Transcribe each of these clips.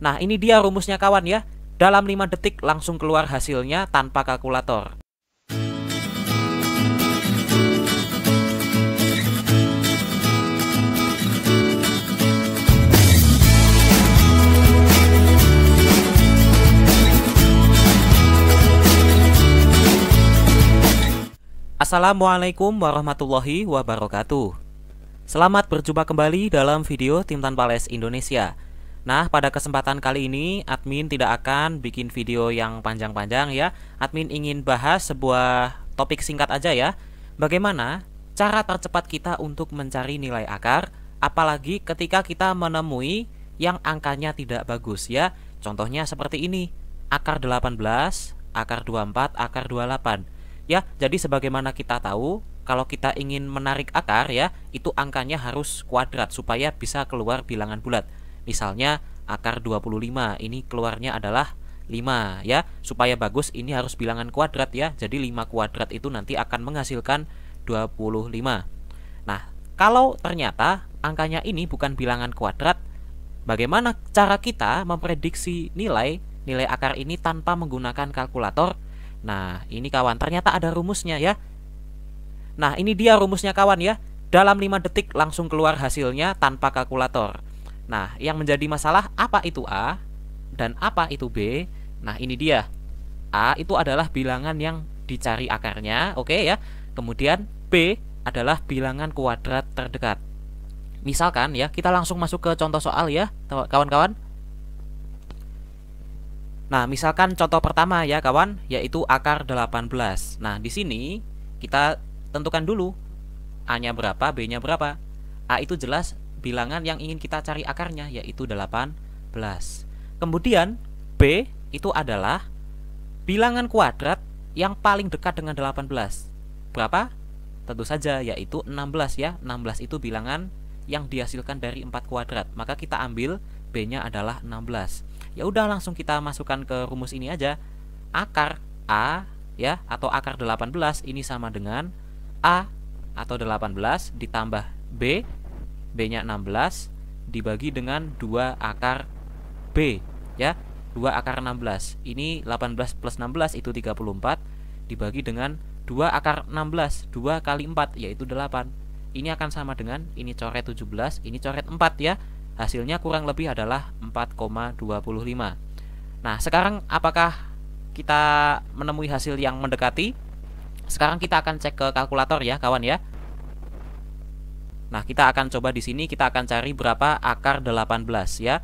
Nah, ini dia rumusnya kawan ya. Dalam 5 detik langsung keluar hasilnya tanpa kalkulator. Assalamualaikum warahmatullahi wabarakatuh. Selamat berjumpa kembali dalam video Tim Tanpa Les Indonesia. Nah, pada kesempatan kali ini admin tidak akan bikin video yang panjang-panjang ya. Admin ingin bahas sebuah topik singkat aja ya. Bagaimana cara tercepat kita untuk mencari nilai akar apalagi ketika kita menemui yang angkanya tidak bagus ya. Contohnya seperti ini. Akar 18, akar 24, akar 28. Ya, jadi sebagaimana kita tahu kalau kita ingin menarik akar ya, itu angkanya harus kuadrat supaya bisa keluar bilangan bulat. Misalnya akar 25 ini keluarnya adalah 5 ya. Supaya bagus ini harus bilangan kuadrat ya. Jadi 5 kuadrat itu nanti akan menghasilkan 25. Nah, kalau ternyata angkanya ini bukan bilangan kuadrat, bagaimana cara kita memprediksi nilai nilai akar ini tanpa menggunakan kalkulator? Nah, ini kawan, ternyata ada rumusnya ya. Nah, ini dia rumusnya kawan ya. Dalam 5 detik langsung keluar hasilnya tanpa kalkulator. Nah, yang menjadi masalah apa itu A dan apa itu B? Nah, ini dia. A itu adalah bilangan yang dicari akarnya, oke okay ya. Kemudian B adalah bilangan kuadrat terdekat. Misalkan ya, kita langsung masuk ke contoh soal ya, kawan-kawan. Nah, misalkan contoh pertama ya, kawan, yaitu akar 18. Nah, di sini kita tentukan dulu A-nya berapa, B-nya berapa. A itu jelas bilangan yang ingin kita cari akarnya yaitu 18. Kemudian B itu adalah bilangan kuadrat yang paling dekat dengan 18. Berapa? Tentu saja yaitu 16 ya. 16 itu bilangan yang dihasilkan dari 4 kuadrat. Maka kita ambil B-nya adalah 16. Ya udah langsung kita masukkan ke rumus ini aja. Akar A ya atau akar 18 ini sama dengan A atau 18 ditambah B B-nya 16 dibagi dengan 2 akar B ya. 2 akar 16. Ini 18 plus 16 itu 34 dibagi dengan 2 akar 16. 2 kali 4 yaitu 8. Ini akan sama dengan ini coret 17, ini coret 4 ya. Hasilnya kurang lebih adalah 4,25. Nah, sekarang apakah kita menemui hasil yang mendekati? Sekarang kita akan cek ke kalkulator ya, kawan ya. Nah, kita akan coba di sini kita akan cari berapa akar 18 ya.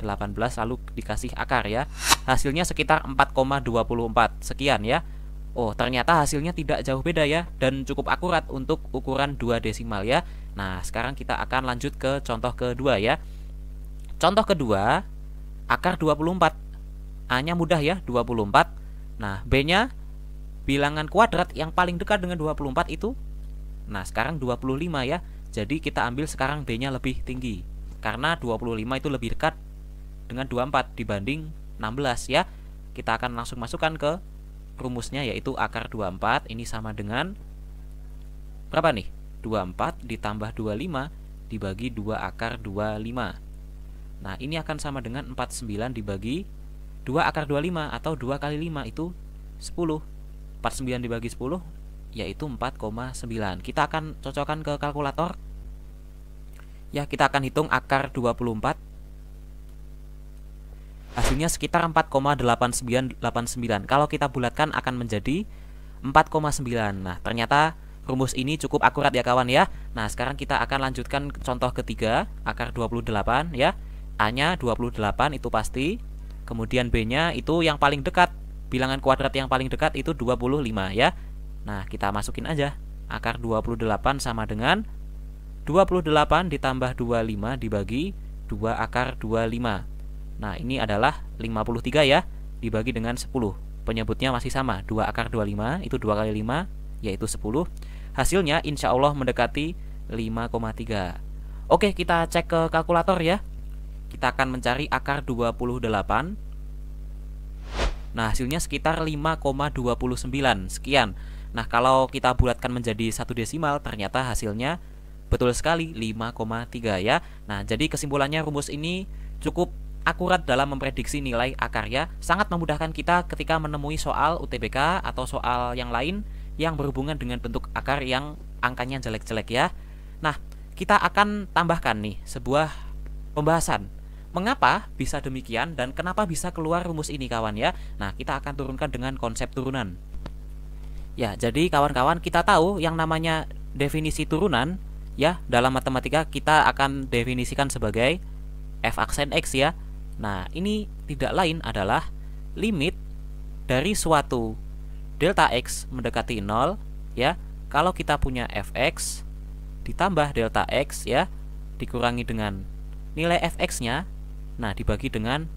18 lalu dikasih akar ya. Hasilnya sekitar 4,24 sekian ya. Oh, ternyata hasilnya tidak jauh beda ya dan cukup akurat untuk ukuran 2 desimal ya. Nah, sekarang kita akan lanjut ke contoh kedua ya. Contoh kedua, akar 24. A-nya mudah ya, 24. Nah, B-nya bilangan kuadrat yang paling dekat dengan 24 itu Nah, sekarang 25 ya. Jadi kita ambil sekarang B-nya lebih tinggi. Karena 25 itu lebih dekat dengan 24 dibanding 16 ya. Kita akan langsung masukkan ke rumusnya yaitu akar 24 ini sama dengan berapa nih? 24 ditambah 25 dibagi 2 akar 25. Nah, ini akan sama dengan 49 dibagi 2 akar 25 atau 2 kali 5 itu 10. 49 dibagi 10 yaitu 4,9 kita akan cocokkan ke kalkulator ya kita akan hitung akar 24 hasilnya sekitar 4,8989 kalau kita bulatkan akan menjadi 4,9 nah ternyata rumus ini cukup akurat ya kawan ya nah sekarang kita akan lanjutkan contoh ketiga akar 28 ya A nya 28 itu pasti kemudian B nya itu yang paling dekat bilangan kuadrat yang paling dekat itu 25 ya Nah, kita masukin aja. Akar 28 sama dengan 28 ditambah 25 dibagi 2 akar 25. Nah, ini adalah 53 ya, dibagi dengan 10. Penyebutnya masih sama, 2 akar 25 itu 2 kali 5 yaitu 10. Hasilnya insya Allah mendekati 5,3. Oke, kita cek ke kalkulator ya. Kita akan mencari akar 28. Nah, hasilnya sekitar 5,29 sekian. Nah, kalau kita bulatkan menjadi satu desimal, ternyata hasilnya betul sekali 5,3 ya. Nah, jadi kesimpulannya rumus ini cukup akurat dalam memprediksi nilai akar ya sangat memudahkan kita ketika menemui soal UTBK atau soal yang lain yang berhubungan dengan bentuk akar yang angkanya jelek-jelek ya. Nah, kita akan tambahkan nih sebuah pembahasan. Mengapa bisa demikian dan kenapa bisa keluar rumus ini kawan ya? Nah, kita akan turunkan dengan konsep turunan. Ya, jadi kawan-kawan kita tahu yang namanya definisi turunan ya dalam matematika kita akan definisikan sebagai f aksen x ya. Nah, ini tidak lain adalah limit dari suatu delta x mendekati 0 ya. Kalau kita punya fx ditambah delta x ya dikurangi dengan nilai fx-nya. Nah, dibagi dengan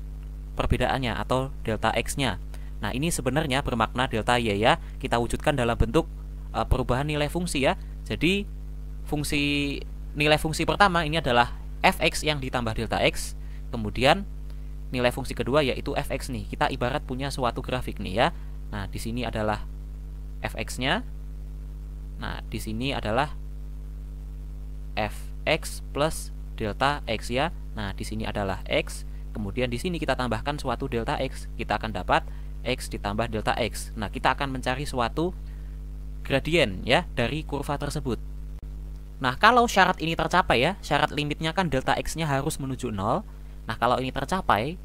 perbedaannya atau delta x-nya. Nah, ini sebenarnya bermakna delta y ya. Kita wujudkan dalam bentuk uh, perubahan nilai fungsi ya. Jadi fungsi nilai fungsi pertama ini adalah fx yang ditambah delta x. Kemudian nilai fungsi kedua yaitu fx nih. Kita ibarat punya suatu grafik nih ya. Nah, di sini adalah fx-nya. Nah, di sini adalah fx plus delta x ya. Nah, di sini adalah x. Kemudian di sini kita tambahkan suatu delta x, kita akan dapat X ditambah delta X. Nah, kita akan mencari suatu gradien ya dari kurva tersebut. Nah, kalau syarat ini tercapai ya, syarat limitnya kan delta X-nya harus menuju 0. Nah, kalau ini tercapai,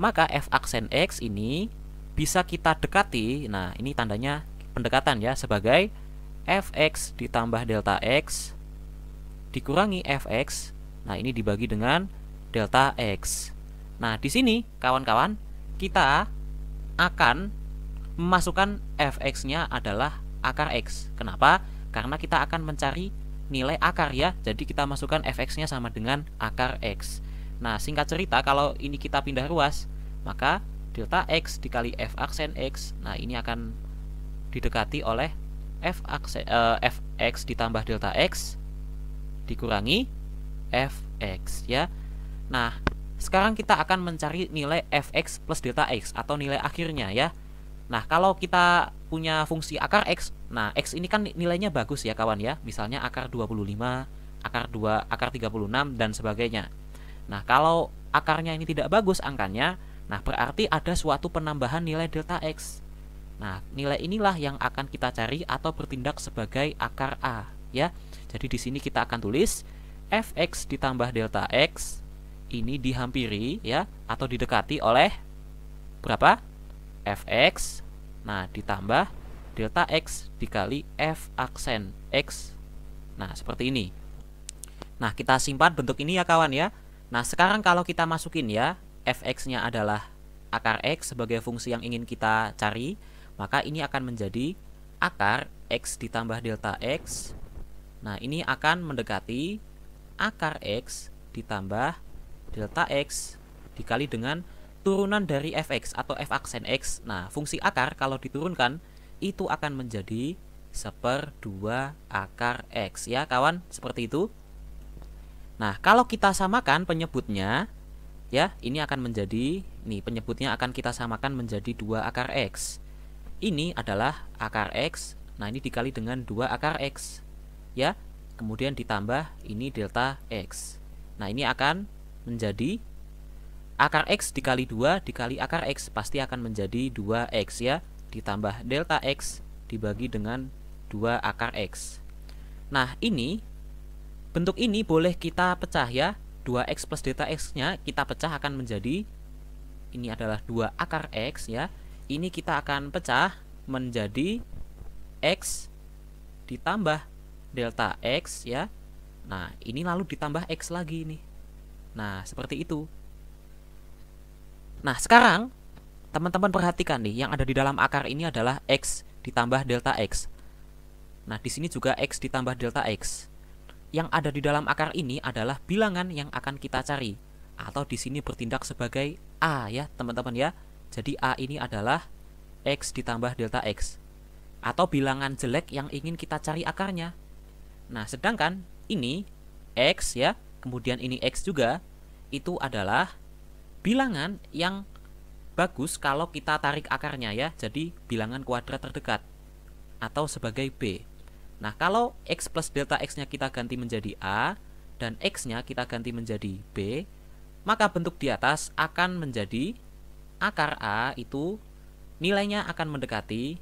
maka f aksen X ini bisa kita dekati. Nah, ini tandanya pendekatan ya sebagai fx ditambah delta x dikurangi fx. Nah, ini dibagi dengan delta x. Nah, di sini kawan-kawan kita akan memasukkan fx-nya adalah akar x. Kenapa? Karena kita akan mencari nilai akar ya. Jadi kita masukkan fx-nya sama dengan akar x. Nah, singkat cerita kalau ini kita pindah ruas, maka delta x dikali f aksen x. Nah, ini akan didekati oleh f aksen eh, fx ditambah delta x dikurangi fx ya. Nah, sekarang kita akan mencari nilai fx plus delta x atau nilai akhirnya ya. Nah, kalau kita punya fungsi akar x, nah x ini kan nilainya bagus ya kawan ya. Misalnya akar 25, akar 2, akar 36 dan sebagainya. Nah, kalau akarnya ini tidak bagus angkanya, nah berarti ada suatu penambahan nilai delta x. Nah, nilai inilah yang akan kita cari atau bertindak sebagai akar a ya. Jadi di sini kita akan tulis fx ditambah delta x ini dihampiri ya atau didekati oleh berapa? fx. Nah, ditambah delta x dikali f aksen x. Nah, seperti ini. Nah, kita simpan bentuk ini ya kawan ya. Nah, sekarang kalau kita masukin ya, fx-nya adalah akar x sebagai fungsi yang ingin kita cari, maka ini akan menjadi akar x ditambah delta x. Nah, ini akan mendekati akar x ditambah delta x dikali dengan turunan dari fx atau f aksen x. Nah, fungsi akar kalau diturunkan itu akan menjadi seper 2 akar x. Ya, kawan, seperti itu. Nah, kalau kita samakan penyebutnya, ya, ini akan menjadi, nih, penyebutnya akan kita samakan menjadi 2 akar x. Ini adalah akar x, nah ini dikali dengan 2 akar x. Ya, kemudian ditambah ini delta x. Nah, ini akan menjadi akar X dikali 2 dikali akar X pasti akan menjadi 2X ya ditambah delta X dibagi dengan 2 akar X nah ini bentuk ini boleh kita pecah ya 2X plus delta X nya kita pecah akan menjadi ini adalah 2 akar X ya ini kita akan pecah menjadi X ditambah delta X ya Nah ini lalu ditambah X lagi nih Nah, seperti itu. Nah, sekarang teman-teman perhatikan nih, yang ada di dalam akar ini adalah x ditambah delta x. Nah, di sini juga x ditambah delta x. Yang ada di dalam akar ini adalah bilangan yang akan kita cari atau di sini bertindak sebagai a ya, teman-teman ya. Jadi a ini adalah x ditambah delta x atau bilangan jelek yang ingin kita cari akarnya. Nah, sedangkan ini x ya kemudian ini X juga itu adalah bilangan yang bagus kalau kita tarik akarnya ya jadi bilangan kuadrat terdekat atau sebagai B Nah kalau X plus delta X nya kita ganti menjadi A dan X nya kita ganti menjadi B maka bentuk di atas akan menjadi akar A itu nilainya akan mendekati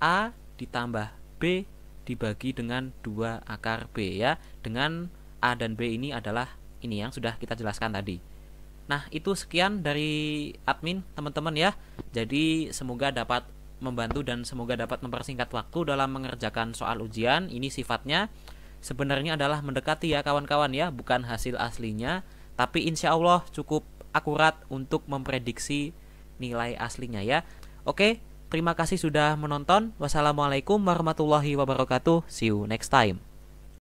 A ditambah B dibagi dengan dua akar B ya dengan A dan B ini adalah ini yang sudah kita jelaskan tadi. Nah, itu sekian dari admin teman-teman ya. Jadi semoga dapat membantu dan semoga dapat mempersingkat waktu dalam mengerjakan soal ujian. Ini sifatnya sebenarnya adalah mendekati ya kawan-kawan ya, bukan hasil aslinya, tapi insya Allah cukup akurat untuk memprediksi nilai aslinya ya. Oke, terima kasih sudah menonton. Wassalamualaikum warahmatullahi wabarakatuh. See you next time.